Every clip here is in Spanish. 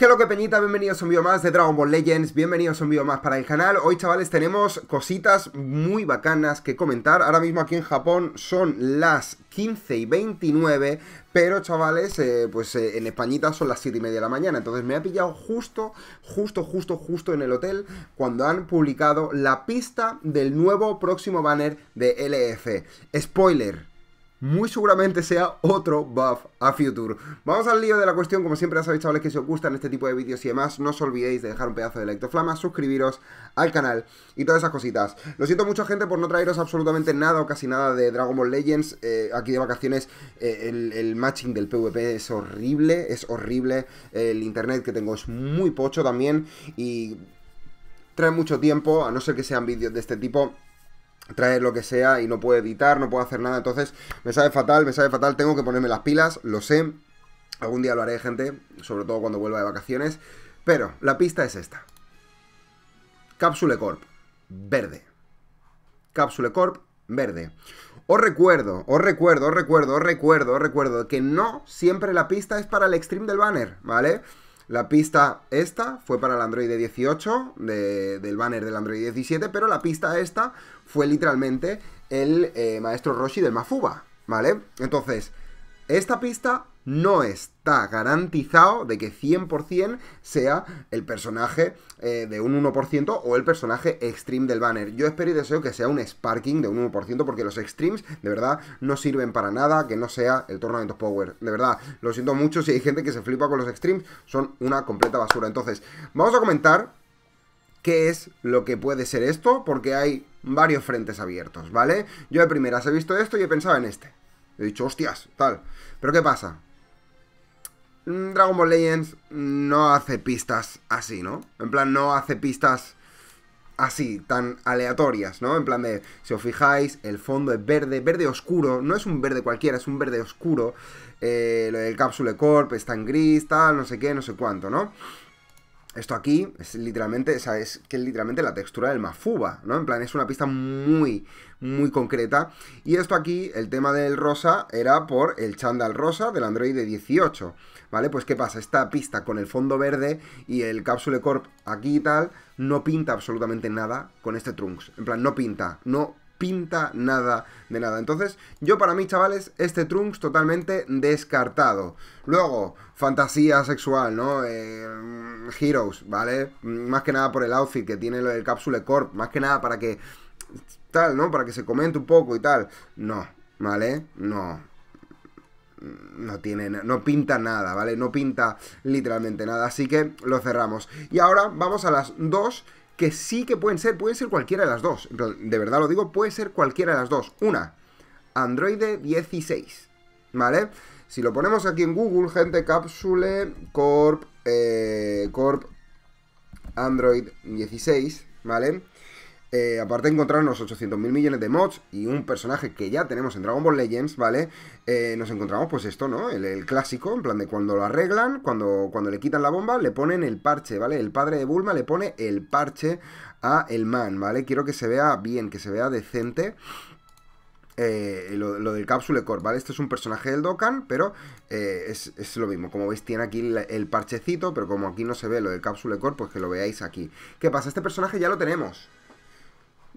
¿Qué lo que Peñita? Bienvenidos a un video más de Dragon Ball Legends, bienvenidos a un video más para el canal. Hoy chavales tenemos cositas muy bacanas que comentar. Ahora mismo aquí en Japón son las 15 y 29, pero chavales, eh, pues eh, en Españita son las 7 y media de la mañana. Entonces me ha pillado justo, justo, justo, justo en el hotel cuando han publicado la pista del nuevo próximo banner de LF. Spoiler, muy seguramente sea otro buff a Future. Vamos al lío de la cuestión, como siempre ya sabéis chavales que si os gustan este tipo de vídeos y demás, no os olvidéis de dejar un pedazo de like suscribiros al canal y todas esas cositas. Lo siento mucho gente por no traeros absolutamente nada o casi nada de Dragon Ball Legends, eh, aquí de vacaciones eh, el, el, matching del PvP es horrible, es horrible, el internet que tengo es muy pocho también y trae mucho tiempo, a no ser que sean vídeos de este tipo Traer lo que sea y no puedo editar, no puedo hacer nada, entonces me sabe fatal, me sabe fatal, tengo que ponerme las pilas, lo sé, algún día lo haré gente, sobre todo cuando vuelva de vacaciones, pero la pista es esta. Cápsule Corp, verde. Cápsule Corp, verde. Os recuerdo, os recuerdo, os recuerdo, os recuerdo, os recuerdo que no siempre la pista es para el extreme del banner, ¿vale? La pista esta fue para el Android 18, del banner del Android 17, pero la pista esta fue literalmente el eh, maestro Roshi del Mafuba, ¿vale? Entonces, esta pista no está garantizado de que 100% sea el personaje eh, de un 1% o el personaje extreme del banner. Yo espero y deseo que sea un sparking de un 1% porque los extremes de verdad no sirven para nada que no sea el Tournament of Power. De verdad, lo siento mucho si hay gente que se flipa con los extremes, son una completa basura. Entonces, vamos a comentar qué es lo que puede ser esto porque hay varios frentes abiertos, ¿vale? Yo de primeras he visto esto y he pensado en este. He dicho, hostias, tal. Pero ¿qué pasa? Mm, Dragon Ball Legends no hace pistas así, ¿no? En plan, no hace pistas así, tan aleatorias, ¿no? En plan de, si os fijáis, el fondo es verde, verde oscuro, no es un verde cualquiera, es un verde oscuro. Eh, lo del cápsule corp está en gris, tal, no sé qué, no sé cuánto, ¿no? esto aquí es literalmente, o sea, es que es literalmente la textura del mafuba, ¿no? En plan, es una pista muy, muy concreta. Y esto aquí, el tema del rosa, era por el chandal rosa del Android de 18, ¿vale? Pues ¿qué pasa? Esta pista con el fondo verde y el cápsule Corp aquí y tal, no pinta absolutamente nada con este Trunks. En plan, no pinta, no pinta nada de nada. Entonces, yo para mí, chavales, este Trunks totalmente descartado. Luego, fantasía sexual, ¿no? Eh, mm, heroes, ¿vale? Mm, más que nada por el outfit que tiene el Cápsule Corp, más que nada para que tal, ¿no? Para que se comente un poco y tal. No, ¿vale? No. No tiene, no pinta nada, ¿vale? No pinta literalmente nada. Así que lo cerramos. Y ahora vamos a las dos que sí que pueden ser, pueden ser cualquiera de las dos. De verdad lo digo, puede ser cualquiera de las dos. Una, Android 16, ¿vale? Si lo ponemos aquí en Google, gente, cápsule corp, eh, corp Android 16, ¿vale? Eh, aparte de encontrarnos 800.000 millones de mods y un personaje que ya tenemos en Dragon Ball Legends, ¿vale? Eh, nos encontramos pues esto, ¿no? El, el, clásico, en plan de cuando lo arreglan, cuando, cuando le quitan la bomba, le ponen el parche, ¿vale? El padre de Bulma le pone el parche a el man, ¿vale? Quiero que se vea bien, que se vea decente. Eh, lo, del Capsule Core, ¿vale? Este es un personaje del Dokkan, pero es, lo mismo. Como veis, tiene aquí el parchecito, pero como aquí no se ve lo del Capsule Core, pues que lo veáis aquí. ¿Qué pasa? Este personaje ya lo tenemos.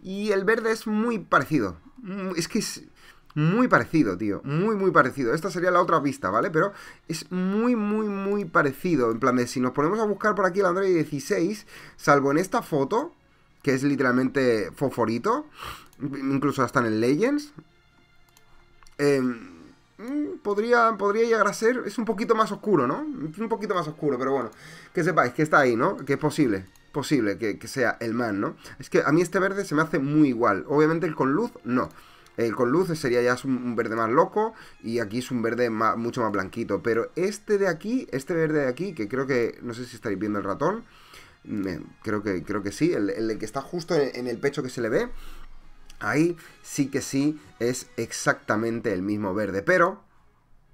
Y el verde es muy parecido. Mm, es que es muy parecido, tío. Muy, muy parecido. Esta sería la otra vista, ¿vale? Pero es muy, muy, muy parecido. En plan de, si nos ponemos a buscar por aquí el Android 16, salvo en esta foto, que es literalmente foforito incluso hasta en el Legends, em, mm, podría, podría llegar a ser... Es un poquito más oscuro, ¿no? un poquito más oscuro, pero bueno. Que sepáis que está ahí, ¿no? Que es posible posible que, sea el man, ¿no? Es que a mí este verde se me hace muy igual. Obviamente el con luz, no. El con luz sería ya un verde más loco y aquí es un verde mucho más blanquito. Pero este de aquí, este verde de aquí, que creo que, no sé si estaréis viendo el ratón, creo que, creo que sí, el, el que está justo en, el pecho que se le ve, ahí sí que sí es exactamente el mismo verde. Pero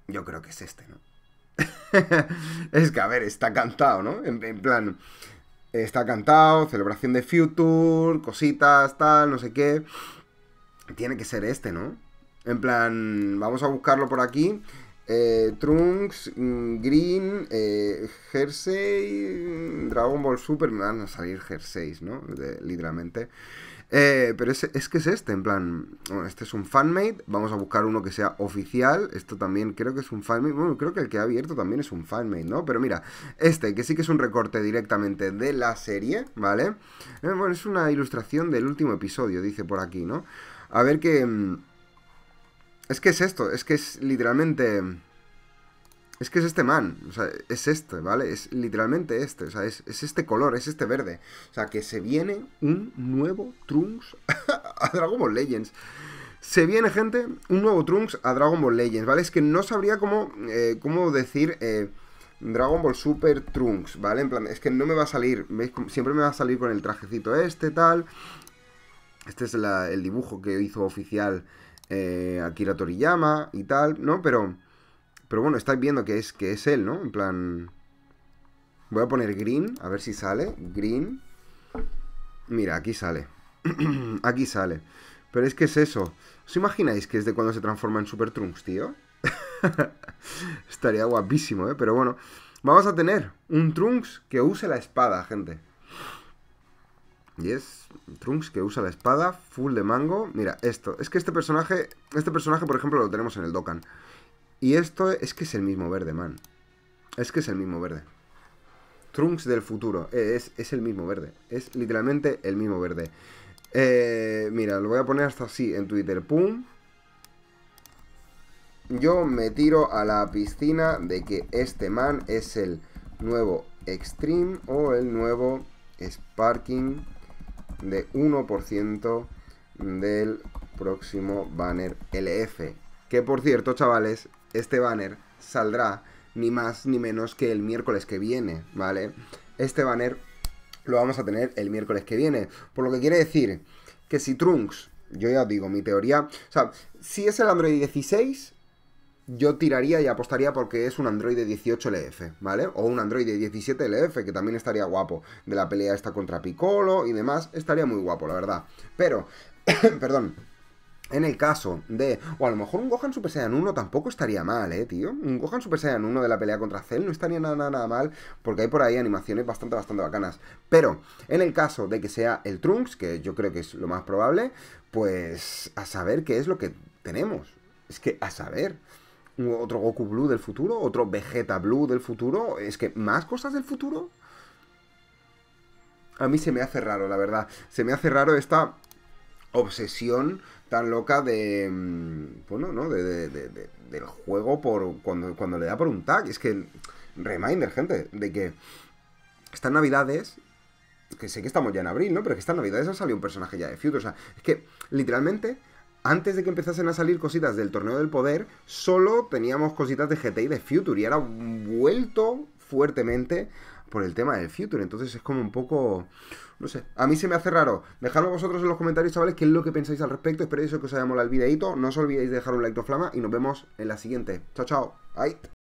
yo creo que es este, ¿no? es que, a ver, está cantado, ¿no? en plan, está cantado, celebración de Future, cositas, tal, no sé qué. Tiene que ser este, ¿no? En plan, vamos a buscarlo por aquí eh, Trunks, mm, Green, eh, Jersey, Dragon Ball Super, me van a salir Jerseys, ¿no? literalmente. Eh, pero es, que es este, en plan, este es un fanmate, vamos a buscar uno que sea oficial, esto también creo que es un fanmate, bueno, creo que el que ha abierto también es un fanmate, ¿no? Pero mira, este, que sí que es un recorte directamente de la serie, ¿vale? Eh, bueno, es una ilustración del último episodio, dice por aquí, ¿no? A ver que... Mm, es que es esto, es que es literalmente... Es que es este man, o sea, es este, ¿vale? Es literalmente este, o sea, es, este color, es este verde. O sea, que se viene un nuevo Trunks a Dragon Ball Legends. Se viene, gente, un nuevo Trunks a Dragon Ball Legends, ¿vale? Es que no sabría cómo, eh, cómo decir eh, Dragon Ball Super Trunks, ¿vale? En plan, es que no me va a salir, Siempre me va a salir con el trajecito este, tal. Este es el dibujo que hizo oficial eh, aquí la Toriyama y tal, ¿no? Pero, pero bueno, estáis viendo que es, que es él, ¿no? En plan... Voy a poner green, a ver si sale. Green. Mira, aquí sale. aquí sale. Pero es que es eso. ¿Os imagináis que es de cuando se transforma en Super Trunks, tío? Estaría guapísimo, ¿eh? Pero bueno, vamos a tener un Trunks que use la espada, gente. Y es Trunks que usa la espada, full de mango. Mira, esto. Es que este personaje, este personaje, por ejemplo, lo tenemos en el Dokkan. Y esto es que es el mismo verde, man. Es que es el mismo verde. Trunks del futuro. Eh, es, el mismo verde. Es literalmente el mismo verde. Eh, mira, lo voy a poner hasta así en Twitter. ¡Pum! Yo me tiro a la piscina de que este man es el nuevo Extreme o el nuevo Sparking de 1% del próximo banner LF. Que por cierto, chavales, este banner saldrá ni más ni menos que el miércoles que viene, ¿vale? Este banner lo vamos a tener el miércoles que viene. Por lo que quiere decir que si Trunks, yo ya os digo, mi teoría, o sea, si es el Android 16, yo tiraría y apostaría porque es un Android de 18 LF, ¿vale? O un Android de 17 LF, que también estaría guapo. De la pelea esta contra Piccolo y demás, estaría muy guapo, la verdad. Pero, perdón, en el caso de... O a lo mejor un Gohan Super Saiyan 1 tampoco estaría mal, ¿eh, tío? Un Gohan Super Saiyan 1 de la pelea contra Cell no estaría nada, nada, nada mal, porque hay por ahí animaciones bastante, bastante bacanas. Pero, en el caso de que sea el Trunks, que yo creo que es lo más probable, pues a saber qué es lo que tenemos. Es que a saber otro Goku Blue del futuro, otro Vegeta Blue del futuro, es que más cosas del futuro. A mí se me hace raro, la verdad. Se me hace raro esta obsesión tan loca de. Mm, bueno, ¿no? De, del juego por cuando, cuando le da por un tag. Es que. Reminder, gente, de que estas navidades. Que sé que estamos ya en abril, ¿no? Pero que estas navidades ha salido un personaje ya de Future. O sea, es que literalmente antes de que empezasen a salir cositas del Torneo del Poder, solo teníamos cositas de GTI y de Future, y era vuelto fuertemente por el tema del Future. Entonces es como un poco. No sé, a mí se me hace raro. Dejadme vosotros en los comentarios, chavales, qué es lo que pensáis al respecto. Espero que os haya molado el videito. No os olvidéis de dejar un like de flama y nos vemos en la siguiente. Chao, chao. Bye.